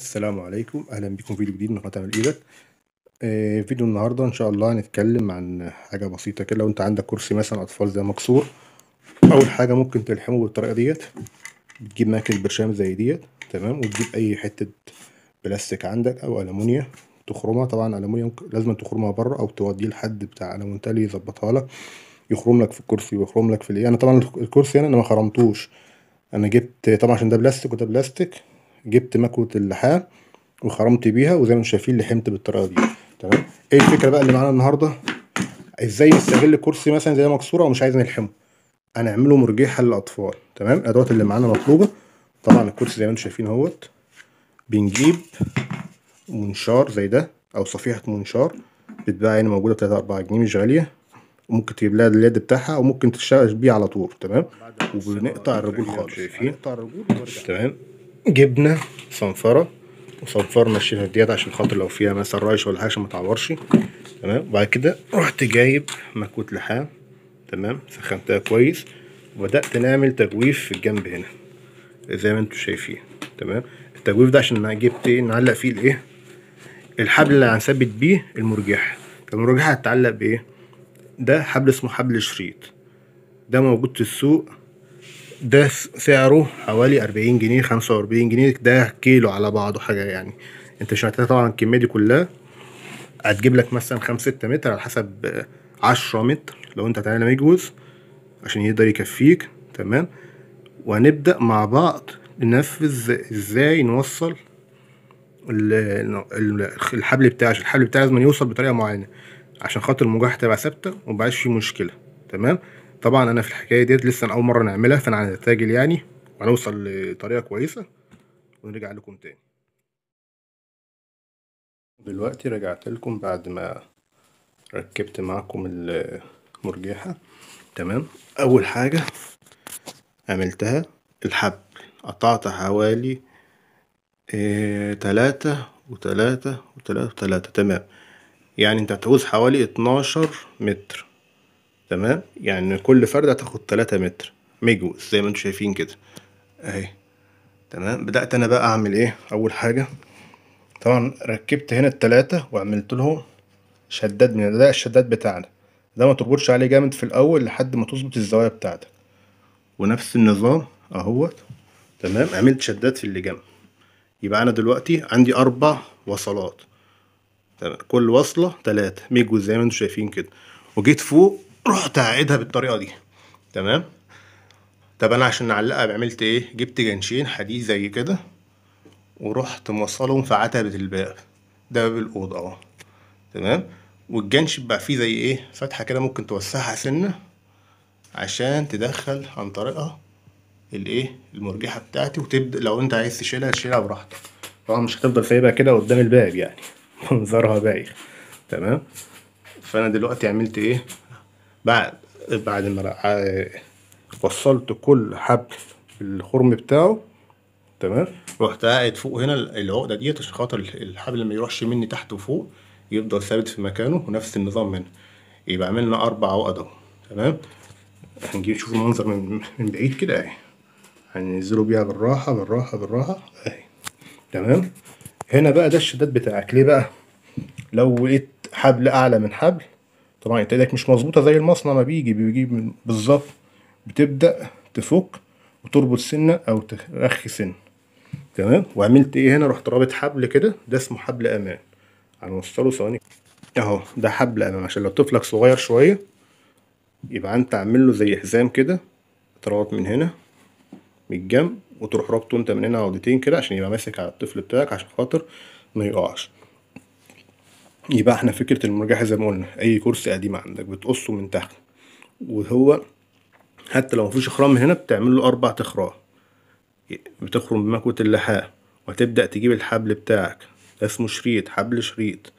السلام عليكم اهلا بكم فيديو جديد من قناه ايدك آه، فيديو النهارده ان شاء الله هنتكلم عن حاجه بسيطه كده لو انت عندك كرسي مثلا اطفال زي مكسور اول حاجه ممكن تلحمه بالطريقه ديت بتجيب ماكل برشام زي ديت تمام وتجيب اي حته بلاستيك عندك او المونيا تخرمها طبعا المونيا لازم تخرمها بره او توديه لحد بتاع المونتالي يظبطها لك يخرم لك في الكرسي ويخرم لك في الايه انا طبعا الكرسي انا ما خرمتوش انا جبت طبعا عشان ده بلاستيك وده بلاستيك جبت مكوه اللحام وخرمت بيها وزي ما انتم شايفين لحمت بالطريقه دي تمام ايه الفكره بقى اللي معانا النهارده ازاي نستغل كرسي مثلا زي مكسوره ومش عايز نلحمه هنعمله مرجحه للاطفال تمام الادوات اللي معانا مطلوبه طبعا الكرسي زي ما انتم شايفين اهوت بنجيب منشار زي ده او صفيحه منشار بتتباع هنا موجوده ب 3 4 جنيه مش غاليه وممكن تجيب لها اليد بتاعها وممكن تشتغل بيه على طول تمام وبنقطع الرجول خالص شايفين تمام جبنه صنفره وصنفرنا الشيشه ديت عشان خاطر لو فيها مثلا رايش ولا حاجه عشان ما تعورش تمام وبعد كده رحت جايب مكوت لحام تمام سخنتها كويس وبدات نعمل تجويف في الجنب هنا زي ما انتم شايفين تمام التجويف ده عشان جبت ايه نعلق فيه الايه الحبل اللي هنثبت بيه المرجحه المرجحه هتتعلق بايه ده حبل اسمه حبل شريط ده موجود في السوق ده سعره حوالي 40 جنيه 45 جنيه ده كيلو على بعضه حاجه يعني انت مش محتاج طبعا الكميه دي كلها هتجيب لك مثلا 5 6 متر على حسب 10 متر لو انت هتعملها مجوز عشان يقدر يكفيك تمام وهنبدا مع بعض ننفذ ازاي نوصل الحبل بتاعي عشان الحبل بتاعي لازم يوصل بطريقه معينه عشان خاطر المجاحه تبقى ثابته ومبقاش فيه مشكله تمام طبعا انا في الحكايه ديت لسه اول مره نعملها فانا هنتاجل يعني وهنوصل لطريقه كويسه ونرجع لكم تاني دلوقتي رجعت لكم بعد ما ركبت معكم المرجحة تمام اول حاجة عملتها الحبل قطعت حوالي آه، تلاتة وتلاتة وتلاتة وتلاتة تمام يعني انت هتعوز حوالي اتناشر متر تمام يعني كل فردة تاخد تلاتة متر ميجو زي ما انتوا شايفين كده اهي تمام بدأت انا بقى اعمل ايه اول حاجة طبعا ركبت هنا التلاتة وعملت لهم شداد من ده الشداد بتاعنا ده ما تربطش عليه جامد في الاول لحد ما تظبط الزوايا بتاعتك ونفس النظام اهوت تمام عملت شداد في اللي جنب يبقى انا دلوقتي عندي اربع وصلات تمام كل وصلة تلاتة ميجو زي ما انتوا شايفين كده وجيت فوق رحت هعيدها بالطريقه دي تمام طب انا عشان نعلقها عملت ايه جبت جنشين حديد زي كده ورحت موصلهم في عتبه الباب ده باب الاوضه اهو تمام والجنش بقى فيه زي ايه فتحه كده ممكن توسعها سنه عشان تدخل عن طريقها الايه المرجحه بتاعتي وتبدا لو انت عايز تشيلها تشيلها براحتك طبعا مش هتفضل سايبها كده قدام الباب يعني منظرها بايخ تمام فانا دلوقتي عملت ايه بعد بعد ما وصلت آه، كل حبل في الخرم بتاعه تمام رحت قاعد فوق هنا العقده ديت عشان خاطر الحبل ما يروحش مني تحت وفوق يفضل ثابت في مكانه ونفس النظام هنا يبقى عملنا اربع عقد اهو تمام هنجيب نشوف المنظر من من بعيد كده اهي هننزله بيها بالراحه بالراحه بالراحه اهي تمام هنا بقى ده الشداد بتاعك ليه بقى لو لقيت حبل اعلى من حبل طبعا انت ايدك مش مظبوطه زي المصنع ما بيجي بيجيب بالظبط بتبدا تفك وتربط سنه او ترخي سنه تمام وعملت ايه هنا رحت رابط حبل كده ده اسمه حبل امان هنوصله ثواني اهو ده حبل امان عشان لو طفلك صغير شويه يبقى انت عامل له زي حزام كده تربط من هنا من الجنب وتروح رابطه انت من هنا عودتين كده عشان يبقى ماسك على الطفل بتاعك عشان خاطر ما يقعش يبقى احنا فكرة المرجحة زي ما قلنا أي كرسي قديم عندك بتقصه من تحت وهو حتى لو مفيش إخرام من هنا بتعمل له أربع تخرام بتخرم بمكوة اللحاء وتبدأ تجيب الحبل بتاعك اسمه شريط حبل شريط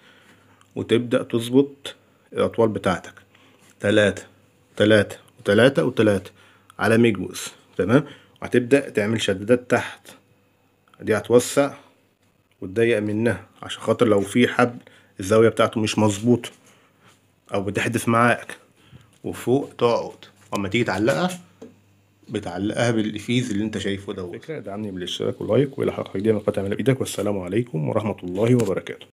وتبدأ تظبط الأطوال بتاعتك تلاتة تلاتة وتلاتة وتلاتة على مجوز تمام وهتبدأ تعمل شدادات تحت دي هتوسع وتضيق منها عشان خاطر لو في حبل الزاوية بتاعته مش مظبوطة أو بتحدث معاك وفوق تقعد أما تيجي تعلقها بتعلقها بالإفيز اللي أنت شايفه دوت فكرة دعمني بالاشتراك واللايك وإلى حلقة جديدة من قناة إيدك والسلام عليكم ورحمة الله وبركاته